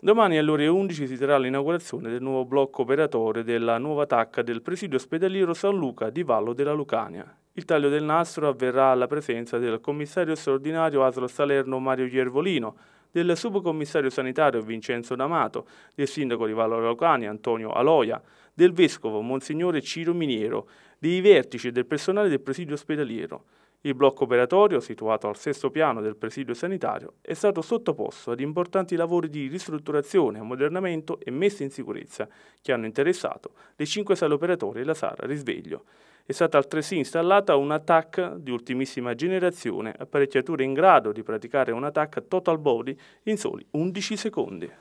Domani alle ore 11 si terrà l'inaugurazione del nuovo blocco operatore della nuova tacca del presidio ospedaliero San Luca di Vallo della Lucania. Il taglio del nastro avverrà alla presenza del commissario straordinario Aslo Salerno Mario Iervolino, del subcommissario sanitario Vincenzo D'Amato, del sindaco di Vallo della Lucania Antonio Aloia, del vescovo Monsignore Ciro Miniero, dei vertici e del personale del presidio ospedaliero. Il blocco operatorio, situato al sesto piano del presidio sanitario, è stato sottoposto ad importanti lavori di ristrutturazione, ammodernamento e messa in sicurezza che hanno interessato le cinque sale operatorie e la sala risveglio. È stata altresì installata un TAC di ultimissima generazione, apparecchiature in grado di praticare un TAC total body in soli 11 secondi.